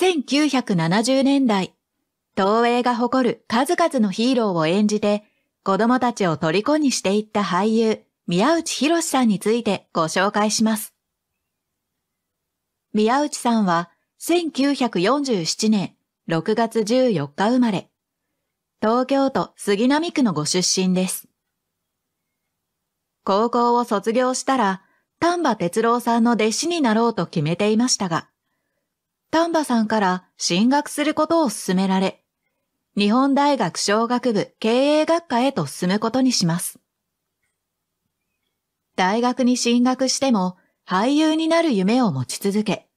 1970年代、東映が誇る数々のヒーローを演じて、子供たちを虜にしていった俳優、宮内博さんについてご紹介します。宮内さんは、1947年6月14日生まれ、東京都杉並区のご出身です。高校を卒業したら、丹波哲郎さんの弟子になろうと決めていましたが、丹波さんから進学することを勧められ、日本大学商学部経営学科へと進むことにします。大学に進学しても俳優になる夢を持ち続け、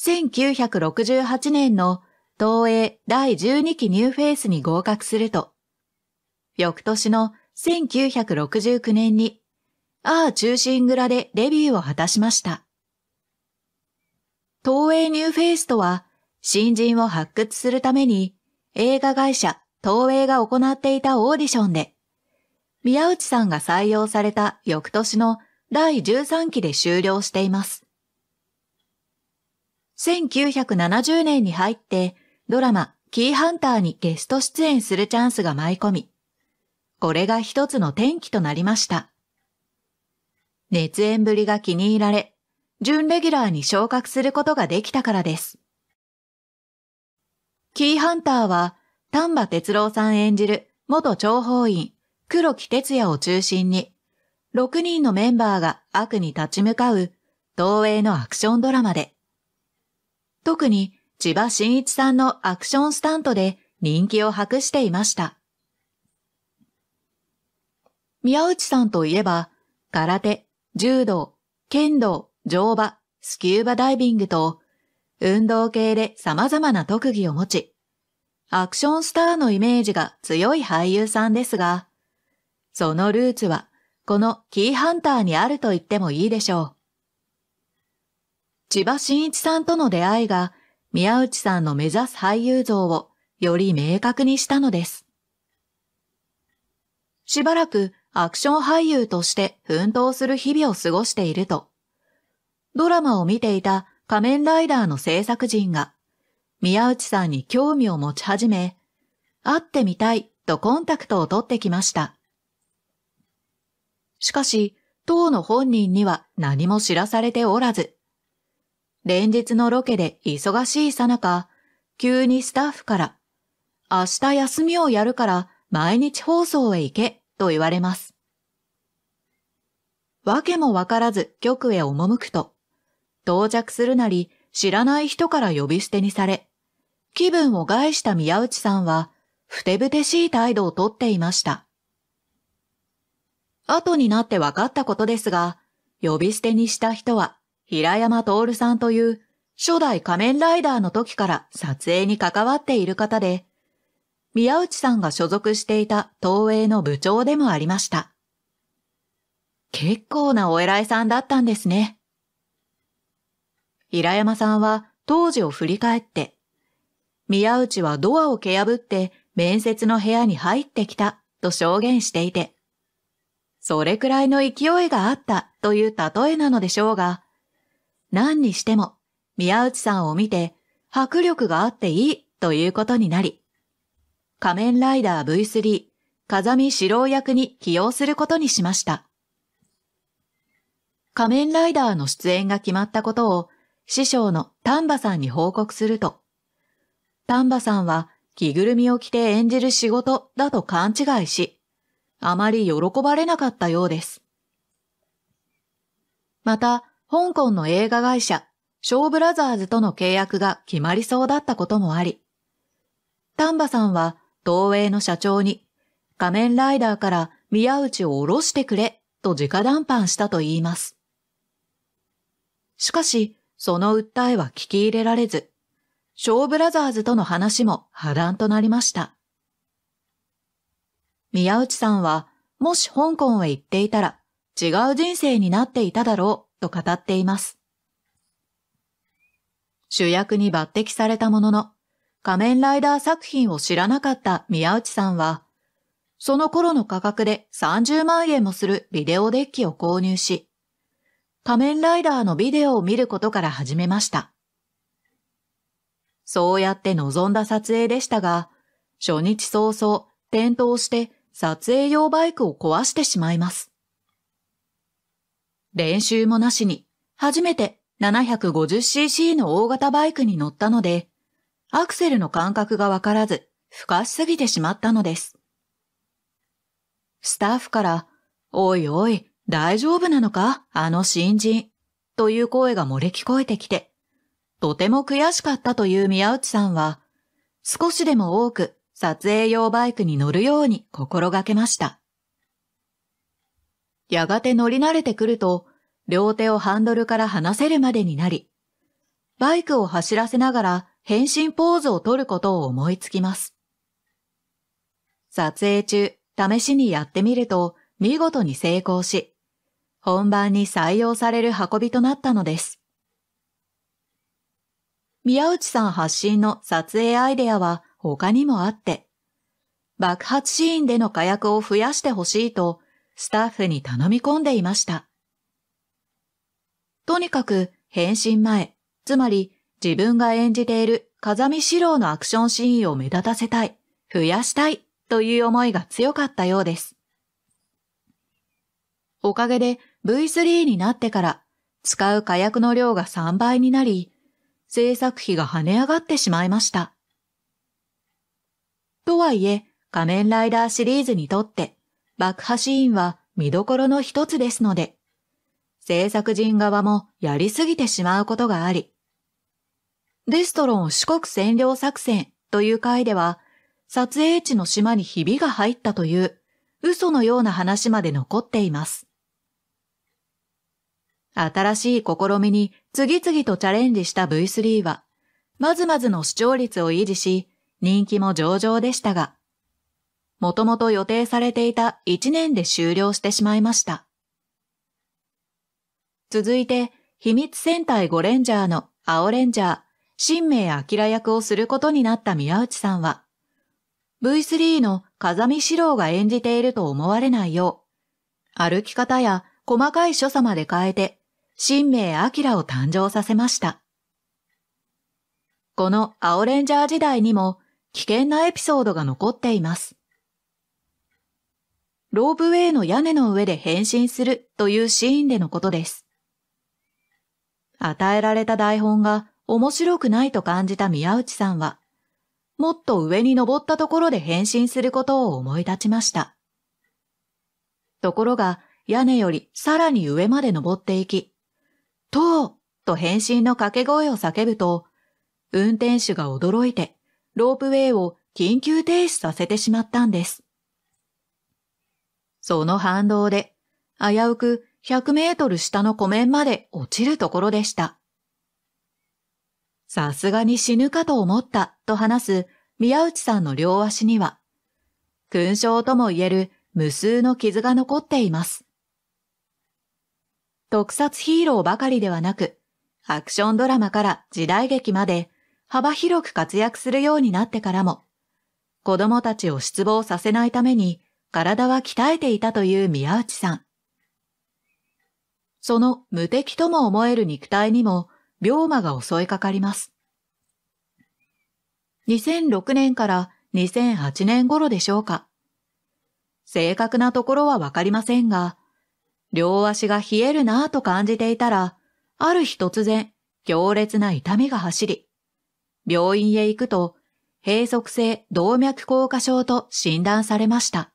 1968年の東映第12期ニューフェイスに合格すると、翌年の1969年に、アー中心蔵でデビューを果たしました。東映ニューフェイスとは、新人を発掘するために映画会社東映が行っていたオーディションで、宮内さんが採用された翌年の第13期で終了しています。1970年に入ってドラマキーハンターにゲスト出演するチャンスが舞い込み、これが一つの転機となりました。熱演ぶりが気に入られ、準レギュラーに昇格することができたからです。キーハンターは丹波哲郎さん演じる元諜報員黒木哲也を中心に6人のメンバーが悪に立ち向かう東映のアクションドラマで特に千葉真一さんのアクションスタントで人気を博していました。宮内さんといえば空手、柔道、剣道、乗馬、スキューバダイビングと、運動系で様々な特技を持ち、アクションスターのイメージが強い俳優さんですが、そのルーツはこのキーハンターにあると言ってもいいでしょう。千葉真一さんとの出会いが宮内さんの目指す俳優像をより明確にしたのです。しばらくアクション俳優として奮闘する日々を過ごしていると、ドラマを見ていた仮面ライダーの制作陣が、宮内さんに興味を持ち始め、会ってみたいとコンタクトを取ってきました。しかし、当の本人には何も知らされておらず、連日のロケで忙しいさなか、急にスタッフから、明日休みをやるから毎日放送へ行けと言われます。わけもわからず局へ赴くと、到着するなり知らない人から呼び捨てにされ、気分を害した宮内さんは、ふてぶてしい態度をとっていました。後になって分かったことですが、呼び捨てにした人は、平山徹さんという、初代仮面ライダーの時から撮影に関わっている方で、宮内さんが所属していた東映の部長でもありました。結構なお偉いさんだったんですね。平山さんは当時を振り返って、宮内はドアを蹴破って面接の部屋に入ってきたと証言していて、それくらいの勢いがあったという例えなのでしょうが、何にしても宮内さんを見て迫力があっていいということになり、仮面ライダー V3 風見四郎役に起用することにしました。仮面ライダーの出演が決まったことを師匠の丹波さんに報告すると、丹波さんは着ぐるみを着て演じる仕事だと勘違いし、あまり喜ばれなかったようです。また、香港の映画会社、ショーブラザーズとの契約が決まりそうだったこともあり、丹波さんは東映の社長に仮面ライダーから宮内を下ろしてくれと直談判したと言います。しかし、その訴えは聞き入れられず、ショーブラザーズとの話も破談となりました。宮内さんは、もし香港へ行っていたら、違う人生になっていただろうと語っています。主役に抜擢されたものの、仮面ライダー作品を知らなかった宮内さんは、その頃の価格で30万円もするビデオデッキを購入し、仮面ライダーのビデオを見ることから始めました。そうやって望んだ撮影でしたが、初日早々転倒して撮影用バイクを壊してしまいます。練習もなしに、初めて 750cc の大型バイクに乗ったので、アクセルの感覚がわからず、深しすぎてしまったのです。スタッフから、おいおい、大丈夫なのかあの新人。という声が漏れ聞こえてきて、とても悔しかったという宮内さんは、少しでも多く撮影用バイクに乗るように心がけました。やがて乗り慣れてくると、両手をハンドルから離せるまでになり、バイクを走らせながら変身ポーズを取ることを思いつきます。撮影中、試しにやってみると、見事に成功し、本番に採用される運びとなったのです。宮内さん発信の撮影アイデアは他にもあって、爆発シーンでの火薬を増やしてほしいと、スタッフに頼み込んでいました。とにかく、変身前、つまり自分が演じている風見四郎のアクションシーンを目立たせたい、増やしたいという思いが強かったようです。おかげで V3 になってから使う火薬の量が3倍になり、制作費が跳ね上がってしまいました。とはいえ、仮面ライダーシリーズにとって爆破シーンは見どころの一つですので、制作人側もやりすぎてしまうことがあり、デストロン四国占領作戦という回では、撮影地の島にひびが入ったという嘘のような話まで残っています。新しい試みに次々とチャレンジした V3 は、まずまずの視聴率を維持し、人気も上々でしたが、もともと予定されていた1年で終了してしまいました。続いて、秘密戦隊ゴレンジャーの青レンジャー、新名明役をすることになった宮内さんは、V3 の風見四郎が演じていると思われないよう、歩き方や細かい所作まで変えて新名明を誕生させました。この青レンジャー時代にも危険なエピソードが残っています。ロープウェイの屋根の上で変身するというシーンでのことです。与えられた台本が面白くないと感じた宮内さんは、もっと上に登ったところで変身することを思い立ちました。ところが、屋根よりさらに上まで登っていき、とうと返信の掛け声を叫ぶと、運転手が驚いて、ロープウェイを緊急停止させてしまったんです。その反動で、危うく100メートル下の湖面まで落ちるところでした。さすがに死ぬかと思ったと話す宮内さんの両足には、勲章とも言える無数の傷が残っています。特撮ヒーローばかりではなく、アクションドラマから時代劇まで幅広く活躍するようになってからも、子供たちを失望させないために体は鍛えていたという宮内さん。その無敵とも思える肉体にも病魔が襲いかかります。2006年から2008年頃でしょうか。正確なところはわかりませんが、両足が冷えるなぁと感じていたら、ある日突然、強烈な痛みが走り、病院へ行くと、閉塞性動脈硬化症と診断されました。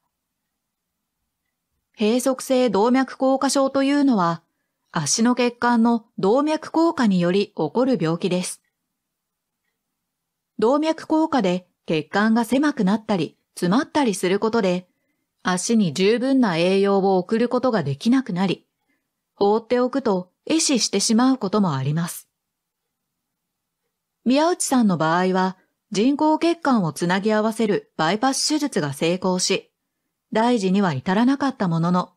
閉塞性動脈硬化症というのは、足の血管の動脈硬化により起こる病気です。動脈硬化で血管が狭くなったり、詰まったりすることで、足に十分な栄養を送ることができなくなり、放っておくと壊死してしまうこともあります。宮内さんの場合は、人工血管をつなぎ合わせるバイパス手術が成功し、大事には至らなかったものの、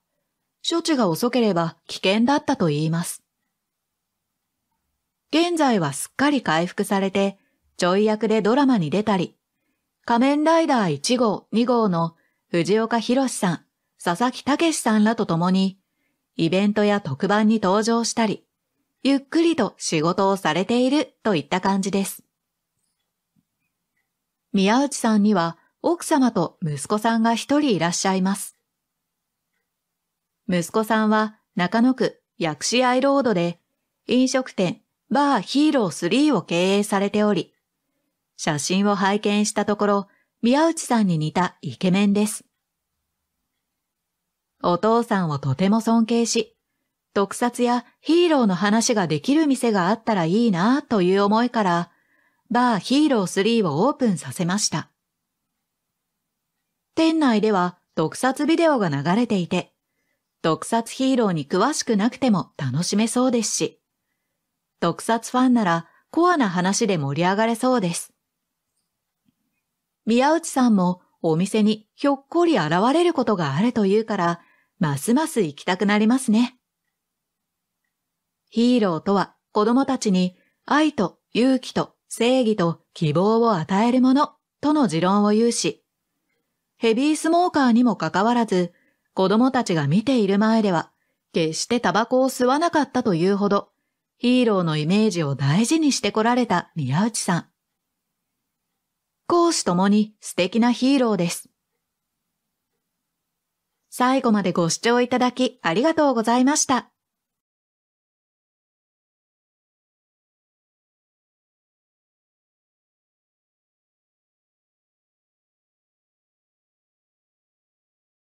処置が遅ければ危険だったと言います。現在はすっかり回復されて、ちょい役でドラマに出たり、仮面ライダー1号2号の藤岡弘さん、佐々木武さんらと共に、イベントや特番に登場したり、ゆっくりと仕事をされているといった感じです。宮内さんには奥様と息子さんが一人いらっしゃいます。息子さんは中野区薬師イロードで飲食店バーヒーロー3を経営されており、写真を拝見したところ宮内さんに似たイケメンです。お父さんをとても尊敬し、特撮やヒーローの話ができる店があったらいいなという思いから、バーヒーロー3をオープンさせました。店内では特撮ビデオが流れていて、特撮ヒーローに詳しくなくても楽しめそうですし、特撮ファンならコアな話で盛り上がれそうです。宮内さんもお店にひょっこり現れることがあるというから、ますます行きたくなりますね。ヒーローとは子供たちに愛と勇気と正義と希望を与えるものとの持論を有し、ヘビースモーカーにもかかわらず、子供たちが見ている前では、決してタバコを吸わなかったというほど、ヒーローのイメージを大事にしてこられた宮内さん。公私ともに素敵なヒーローです。最後までご視聴いただきありがとうございました。